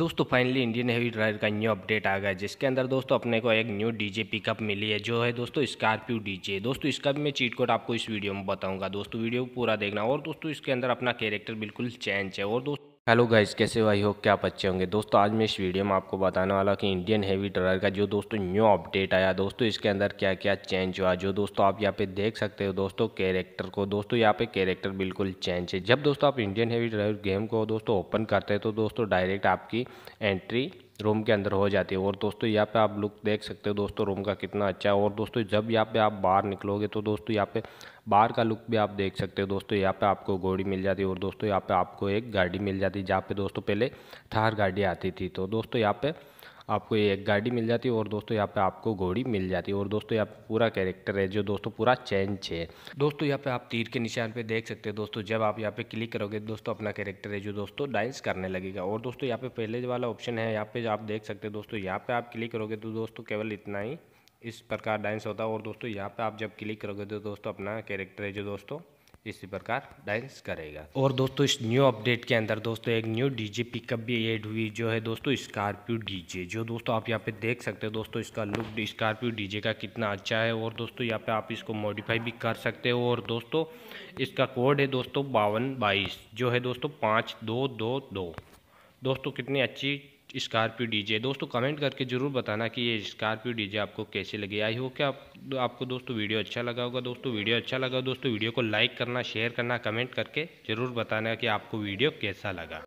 दोस्तों finally Indian heavy driver का new update आ गया जिसके अंदर दोस्तों अपने को एक न्यू डीजे पिकअप मिली है जो है दोस्तों स्कॉर्पियो डीजे दोस्तों इसका भी मैं चीट कोड आपको इस वीडियो में बताऊंगा दोस्तों वीडियो पूरा देखना और दोस्तों इसके अंदर अपना कैरेक्टर बिल्कुल चेंज है और दोस्तों हेलो गाइस कैसे भाई हो क्या बच्चे होंगे दोस्तों आज मैं इस वीडियो में आपको बताने वाला कि इंडियन हैवी ड्रॉर का जो दोस्तों न्यू अपडेट आया दोस्तों इसके अंदर क्या क्या चेंज हुआ जो दोस्तों आप यहाँ पे देख सकते हो दोस्तों कैरेक्टर को दोस्तों यहाँ पे कैरेक्टर बिल्कुल चेंज है जब दोस्तों आप इंडियन हैवी ड्राइवर गेम को दोस्तों ओपन करते हैं तो दोस्तों डायरेक्ट आपकी एंट्री रूम के अंदर हो जाती है और दोस्तों यहाँ पे आप लुक देख सकते हो दोस्तों रूम का कितना अच्छा है और दोस्तों जब यहाँ पे आप बाहर निकलोगे तो दोस्तों यहाँ पे बाहर का लुक भी आप देख सकते हो दोस्तों यहाँ पे आपको घोड़ी मिल जाती है और दोस्तों यहाँ पे आपको एक गाड़ी मिल जाती है जहाँ पे दोस्तों पहले थार गाड़ी आती थी तो दोस्तों यहाँ पर आपको ये एक गाड़ी मिल जाती है और दोस्तों यहाँ पे आपको घोड़ी मिल जाती है और दोस्तों यहाँ पे पूरा कैरेक्टर है जो दोस्तों पूरा चेंज है दोस्तों यहाँ पे आप तीर के निशान पे देख सकते हो दोस्तों जब आप यहाँ पे क्लिक करोगे दोस्तों अपना कैरेक्टर है जो दोस्तों डांस करने लगेगा और दोस्तों यहाँ पे पहले वाला ऑप्शन है यहाँ पे आप देख सकते हैं दोस्तों यहाँ पे आप क्लिक करोगे तो दोस्तों केवल इतना ही इस प्रकार डांस होता है और दोस्तों यहाँ पे आप जब क्लिक करोगे तो दोस्तों अपना कैरेक्टर है जो दोस्तों इसी प्रकार डांस करेगा और दोस्तों इस न्यू अपडेट के अंदर दोस्तों एक न्यू डीजे पिकअप भी ऐड हुई जो है दोस्तों स्कॉर्पियो डीजे जो दोस्तों आप यहाँ पे देख सकते हो दोस्तों इसका लुक स्कॉर्पियो डीजे का कितना अच्छा है और दोस्तों यहाँ पे आप इसको मॉडिफाई भी कर सकते हो और दोस्तों इसका कोड है दोस्तों बावन बाईस जो है दोस्तों पाँच दो दोस्तों कितनी अच्छी स्कॉर्पियो डीजे दोस्तों कमेंट करके ज़रूर बताना कि ये स्कॉर्पियो डीजे आपको कैसे लगी आई हो क्या आप, आपको दोस्तों वीडियो अच्छा लगा होगा दोस्तों वीडियो अच्छा लगा दोस्तों वीडियो को लाइक करना शेयर करना कमेंट करके ज़रूर बताना कि आपको वीडियो कैसा लगा